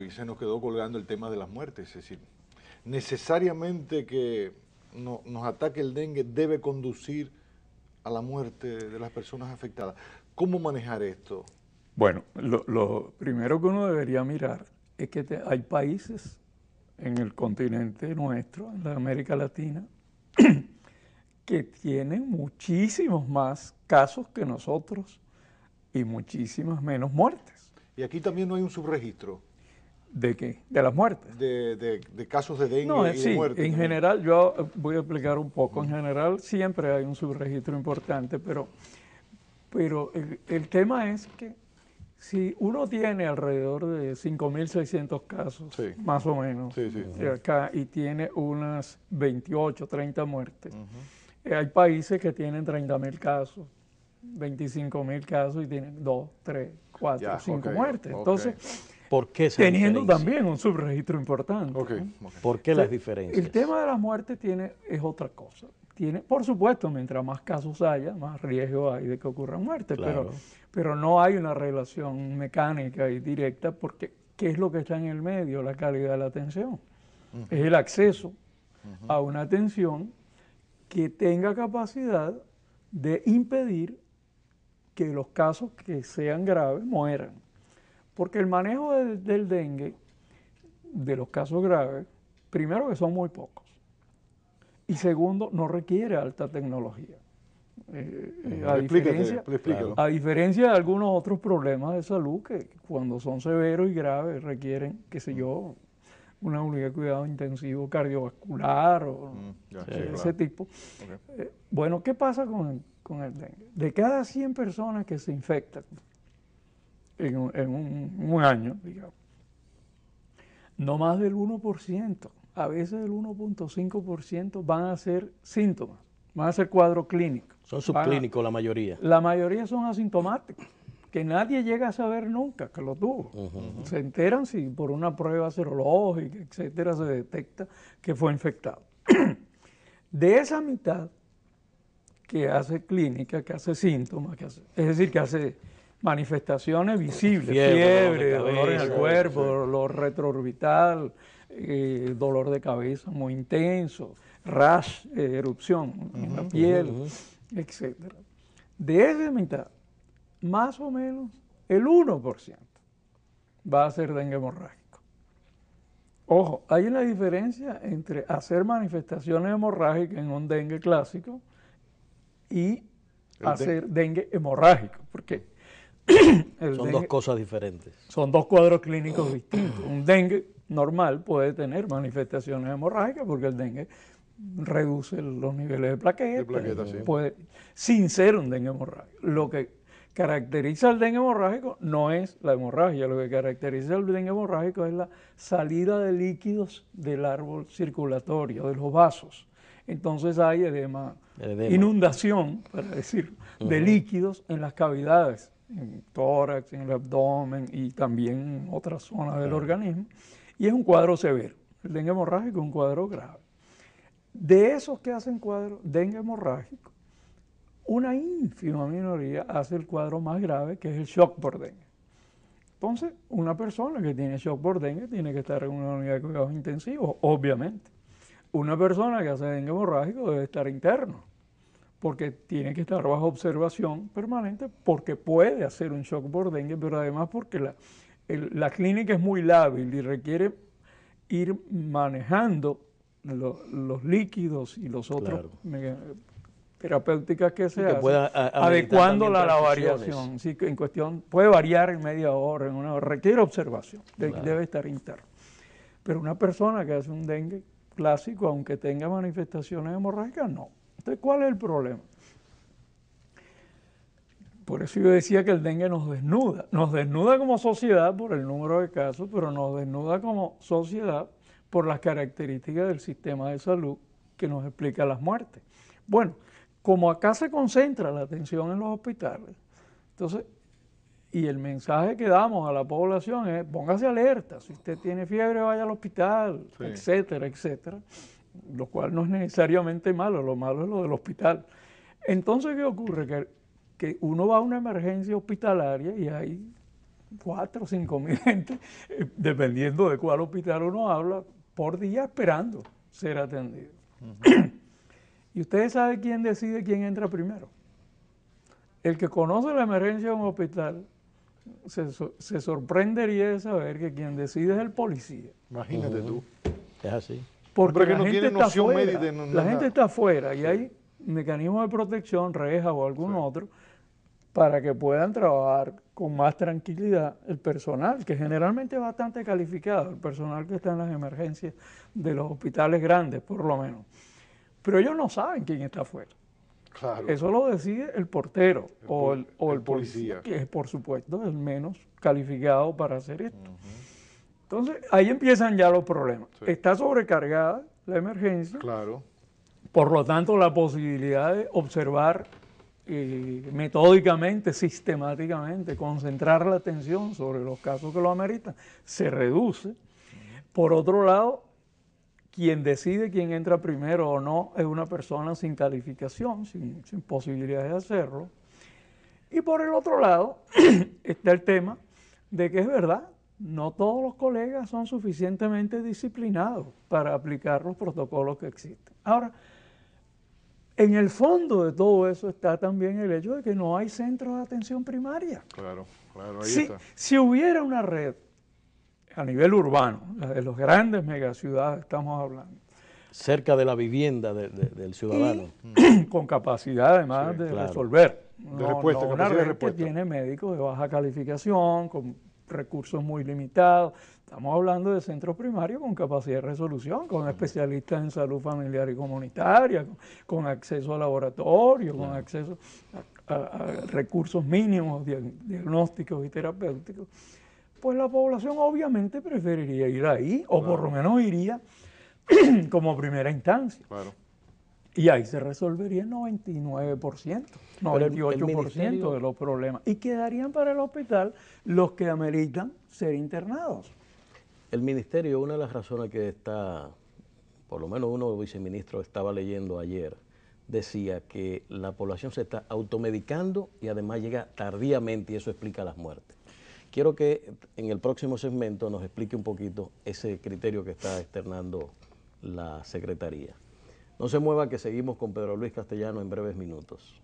Y se nos quedó colgando el tema de las muertes, es decir, necesariamente que nos ataque el dengue debe conducir a la muerte de las personas afectadas. ¿Cómo manejar esto? Bueno, lo, primero que uno debería mirar es que hay países en el continente nuestro, en la América Latina, que tienen muchísimos más casos que nosotros y muchísimas menos muertes. Y aquí también no hay un subregistro. ¿De qué? De las muertes. De, de casos de dengue no, y eh, sí, de En general, yo eh, voy a explicar un poco. En general, siempre hay un subregistro importante, pero, pero el, tema es que si uno tiene alrededor de 5.600 casos, más o menos, acá, y tiene unas 28, 30 muertes, eh, hay países que tienen 30.000 casos, 25.000 casos y tienen 2, 3, 4, 5 muertes. Entonces. ¿Por Teniendo también un subregistro importante. ¿Por qué las diferencias? El tema de las muertes tiene, es otra cosa. Tiene, por supuesto, mientras más casos haya, más riesgo hay de que ocurran muertes, pero, no hay una relación mecánica y directa porque ¿qué es lo que está en el medio? La calidad de la atención. Es el acceso a una atención que tenga capacidad de impedir que los casos que sean graves mueran. Porque el manejo del, dengue, de los casos graves, primero que son muy pocos. Y segundo, no requiere alta tecnología. Eh, eh, a, diferencia, pues, a, diferencia, de algunos otros problemas de salud que cuando son severos y graves requieren, qué sé yo, una unidad de cuidado intensivo cardiovascular o mm, ese tipo. Eh, bueno, ¿qué pasa con, con el dengue? De cada 100 personas que se infectan, en, un, año, digamos. No más del 1%, a veces el 1.5% van a ser síntomas, van a ser cuadro clínico. Son subclínicos la mayoría. La mayoría son asintomáticos, que nadie llega a saber nunca que lo tuvo. Se enteran si por una prueba serológica, etcétera, se detecta que fue infectado. de esa mitad que hace clínica, que hace síntomas, que es decir, que hace manifestaciones visibles, fiebre, dolor, en el cuerpo, dolor retroorbital, eh, dolor de cabeza muy intenso, rash, eh, erupción en la piel, etcétera etc. De esa mitad, más o menos el 1% va a ser dengue hemorrágico. Ojo, hay una diferencia entre hacer manifestaciones hemorrágicas en un dengue clásico y hacer dengue. dengue hemorrágico, porque son dos cosas diferentes. Son dos cuadros clínicos distintos. Un dengue normal puede tener manifestaciones hemorrágicas porque el dengue reduce los niveles de plaquetas, puede, sin ser un dengue hemorrágico. Lo que caracteriza al dengue hemorrágico no es la hemorragia, lo que caracteriza al dengue hemorrágico es la salida de líquidos del árbol circulatorio, de los vasos. Entonces hay edema, inundación, para decir, de líquidos en las cavidades en el tórax, en el abdomen y también en otras zonas del organismo. Y es un cuadro severo. El dengue hemorrágico es un cuadro grave. De esos que hacen cuadro dengue hemorrágico, una ínfima minoría hace el cuadro más grave, que es el shock por dengue. Entonces, una persona que tiene shock por dengue tiene que estar en una unidad de cuidados intensivos, obviamente. Una persona que hace dengue hemorrágico debe estar interno porque tiene que estar bajo observación permanente, porque puede hacer un shock por dengue, pero además porque la, la clínica es muy lábil y requiere ir manejando los líquidos y los otros eh, terapéuticas que se que adecuándola a la variación. Sí, en cuestión, puede variar en media hora, en una requiere observación, debe estar interno. Pero una persona que hace un dengue clásico, aunque tenga manifestaciones hemorrágicas, no entonces, ¿cuál es el problema? Por eso yo decía que el dengue nos desnuda. Nos desnuda como sociedad por el número de casos, pero nos desnuda como sociedad por las características del sistema de salud que nos explica las muertes. Bueno, como acá se concentra la atención en los hospitales, entonces, y el mensaje que damos a la población es, póngase alerta, si usted tiene fiebre, vaya al hospital, etcétera, etcétera lo cual no es necesariamente malo, lo malo es lo del hospital. Entonces, ¿qué ocurre? Que, que uno va a una emergencia hospitalaria y hay cuatro o cinco mil gente, eh, dependiendo de cuál hospital uno habla, por día esperando ser atendido. y ustedes saben quién decide quién entra primero. El que conoce la emergencia de un hospital se, se sorprendería de saber que quien decide es el policía. Imagínate tú. Es así. Porque, la, no gente está fuera, la gente está afuera y hay mecanismos de protección, rejas o algún otro, para que puedan trabajar con más tranquilidad el personal, que generalmente es bastante calificado, el personal que está en las emergencias de los hospitales grandes, por lo menos. Pero ellos no saben quién está afuera. Eso lo decide el portero o, el, policía, que es por supuesto el menos calificado para hacer esto. Entonces, ahí empiezan ya los problemas. Está sobrecargada la emergencia. Claro. Por lo tanto, la posibilidad de observar eh, metódicamente, sistemáticamente, concentrar la atención sobre los casos que lo ameritan, se reduce. Por otro lado, quien decide quién entra primero o no es una persona sin calificación, sin, sin de hacerlo. Y por el otro lado está el tema de que es verdad no todos los colegas son suficientemente disciplinados para aplicar los protocolos que existen. Ahora, en el fondo de todo eso está también el hecho de que no hay centros de atención primaria. Claro, claro, ahí si, está. Si hubiera una red a nivel urbano, de los grandes megaciudades estamos hablando. Cerca de la vivienda del ciudadano. con capacidad además de resolver. de respuesta, de respuesta. que tiene médicos de baja calificación, con recursos muy limitados. Estamos hablando de centros primarios con capacidad de resolución, con especialistas en salud familiar y comunitaria, con, acceso a laboratorio, con acceso a, recursos mínimos, diagnósticos y terapéuticos. Pues la población obviamente preferiría ir ahí, o por lo menos iría como primera instancia. Y ahí se resolvería el 99%, 98% de los problemas. Y quedarían para el hospital los que ameritan ser internados. El ministerio, una de las razones que está, por lo menos uno de los viceministros estaba leyendo ayer, decía que la población se está automedicando y además llega tardíamente y eso explica las muertes. Quiero que en el próximo segmento nos explique un poquito ese criterio que está externando la Secretaría. No se mueva que seguimos con Pedro Luis Castellano en breves minutos.